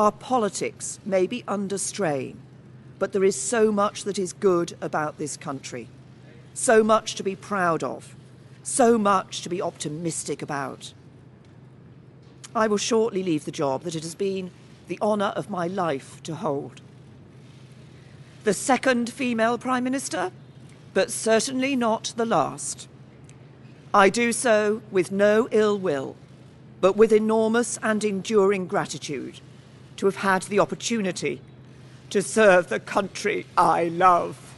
Our politics may be under strain, but there is so much that is good about this country, so much to be proud of, so much to be optimistic about. I will shortly leave the job that it has been the honour of my life to hold. The second female Prime Minister, but certainly not the last. I do so with no ill will, but with enormous and enduring gratitude to have had the opportunity to serve the country I love.